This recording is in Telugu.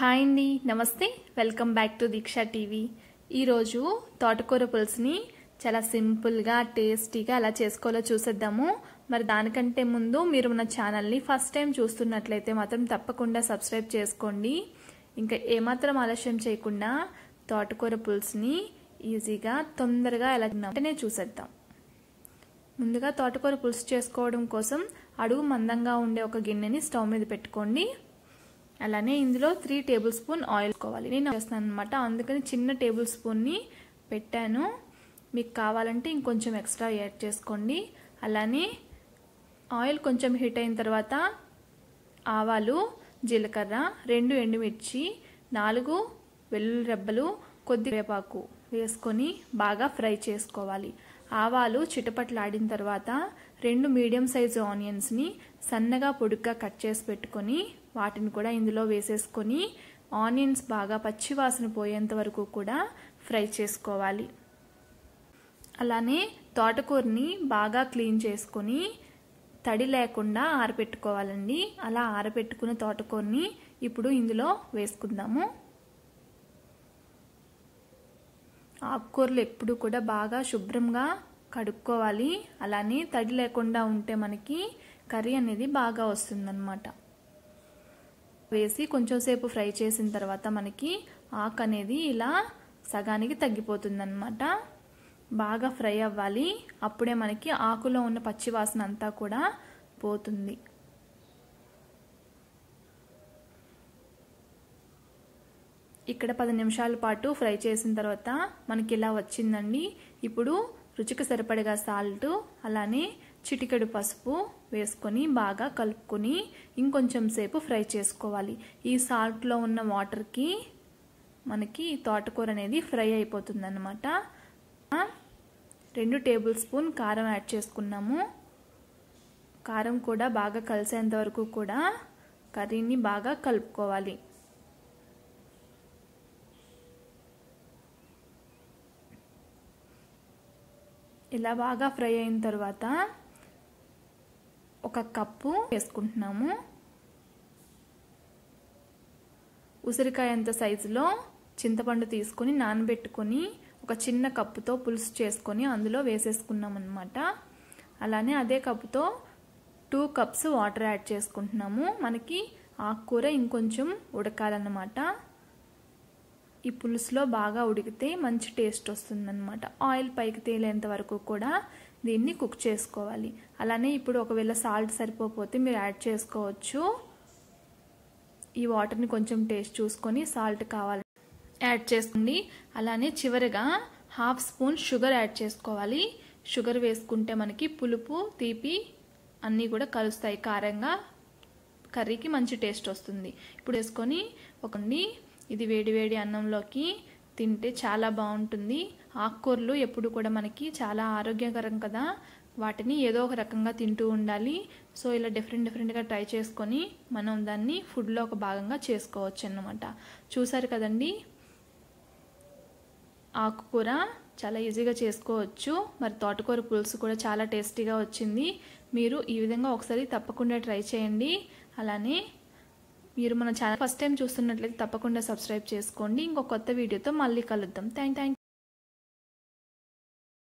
హాయ్ అండి నమస్తే welcome back to Deeksha TV ఈరోజు తోటకూర పులుసుని చాలా సింపుల్గా టేస్టీగా అలా చేసుకోవాలో చూసేద్దాము మరి దానికంటే ముందు మీరు మన ఛానల్ని ఫస్ట్ టైం చూస్తున్నట్లయితే మాత్రం తప్పకుండా సబ్స్క్రైబ్ చేసుకోండి ఇంకా ఏమాత్రం ఆలస్యం చేయకుండా తోటకూర పులుసుని ఈజీగా తొందరగా ఎలా వెంటనే చూసేద్దాం ముందుగా తోటకూర పులుసు చేసుకోవడం కోసం అడుగు మందంగా ఉండే ఒక గిన్నెని స్టవ్ మీద పెట్టుకోండి అలానే ఇందులో త్రీ టేబుల్ స్పూన్ ఆయిల్ కోవాలి నేను వేస్తాను అనమాట అందుకని చిన్న టేబుల్ స్పూన్ని పెట్టాను మీకు కావాలంటే ఇంకొంచెం ఎక్స్ట్రా యాడ్ చేసుకోండి అలానే ఆయిల్ కొంచెం హీట్ అయిన తర్వాత ఆవాలు జీలకర్ర రెండు ఎండుమిర్చి నాలుగు వెల్లుల్లి రెబ్బలు కొద్దిరేపాకు వేసుకొని బాగా ఫ్రై చేసుకోవాలి ఆవాలు చిటపట్లాడిన తర్వాత రెండు మీడియం సైజు ఆనియన్స్ని సన్నగా పొడుగ్గా కట్ చేసి పెట్టుకొని వాటిని కూడా ఇందులో వేసేసుకొని ఆనియన్స్ బాగా పచ్చివాసన పోయేంత వరకు కూడా ఫ్రై చేసుకోవాలి అలానే తోటకూరని బాగా క్లీన్ చేసుకొని తడి లేకుండా ఆరబెట్టుకోవాలండి అలా ఆరబెట్టుకున్న తోటకూరని ఇప్పుడు ఇందులో వేసుకుందాము ఆకుకూరలు ఎప్పుడు కూడా బాగా శుభ్రంగా కడుక్కోవాలి అలానే తడి లేకుండా ఉంటే మనకి కర్రీ అనేది బాగా వస్తుందన్నమాట వేసి కొంచెం సేపు ఫ్రై చేసిన తర్వాత మనకి ఆకు అనేది ఇలా సగానికి తగ్గిపోతుందన్నమాట బాగా ఫ్రై అవ్వాలి అప్పుడే మనకి ఆకులో ఉన్న పచ్చివాసన అంతా కూడా పోతుంది ఇక్కడ పది నిమిషాల పాటు ఫ్రై చేసిన తర్వాత మనకి ఇలా వచ్చిందండి ఇప్పుడు రుచికి సరిపడగా సాల్ట్ అలానే చిటికెడు పసుపు వేసుకొని బాగా కలుపుకొని ఇంకొంచెం సేపు ఫ్రై చేసుకోవాలి ఈ సాల్ట్లో ఉన్న వాటర్కి మనకి తోటకూర అనేది ఫ్రై అయిపోతుందన్నమాట రెండు టేబుల్ స్పూన్ కారం యాడ్ చేసుకున్నాము కారం కూడా బాగా కలిసేంత వరకు కూడా కర్రీని బాగా కలుపుకోవాలి ఇలా బాగా ఫ్రై అయిన తర్వాత ఒక కప్పు వేసుకుంటున్నాము ఉసిరికాయ అంత సైజులో చింతపండు తీసుకొని నానబెట్టుకొని ఒక చిన్న కప్పుతో పులుసు చేసుకొని అందులో వేసేసుకున్నాం అనమాట అలానే అదే కప్పుతో టూ కప్స్ వాటర్ యాడ్ చేసుకుంటున్నాము మనకి ఆకుకూర ఇంకొంచెం ఉడకాలన్నమాట ఈ పులుసులో బాగా ఉడికితే మంచి టేస్ట్ వస్తుందన్నమాట ఆయిల్ పైకి తేలేంత వరకు కూడా దీన్ని కుక్ చేసుకోవాలి అలానే ఇప్పుడు ఒకవేళ సాల్ట్ సరిపోతే మీరు యాడ్ చేసుకోవచ్చు ఈ వాటర్ని కొంచెం టేస్ట్ చూసుకొని సాల్ట్ కావాలి యాడ్ చేసుకోండి అలానే చివరిగా హాఫ్ స్పూన్ షుగర్ యాడ్ చేసుకోవాలి షుగర్ వేసుకుంటే మనకి పులుపు తీపి అన్నీ కూడా కలుస్తాయి కారంగా కర్రీకి మంచి టేస్ట్ వస్తుంది ఇప్పుడు వేసుకొని ఒకండి ఇది వేడివేడి అన్నంలోకి తింటే చాలా బాగుంటుంది ఆకుకూరలు ఎప్పుడు కూడా మనకి చాలా ఆరోగ్యకరం కదా వాటిని ఏదో ఒక రకంగా తింటూ ఉండాలి సో ఇలా డిఫరెంట్ డిఫరెంట్గా ట్రై చేసుకొని మనం దాన్ని ఫుడ్లో ఒక భాగంగా చేసుకోవచ్చు అన్నమాట చూసారు కదండి ఆకుకూర చాలా ఈజీగా చేసుకోవచ్చు మరి తోటకూర పులుసు కూడా చాలా టేస్టీగా వచ్చింది మీరు ఈ విధంగా ఒకసారి తప్పకుండా ట్రై చేయండి అలానే మీరు మన ఛానల్ ఫస్ట్ టైం చూస్తున్నట్లయితే తప్పకుండా సబ్స్క్రైబ్ చేసుకోండి ఇంకొక కొత్త వీడియోతో మళ్ళీ కలుద్దాం థ్యాంక్ థ్యాంక్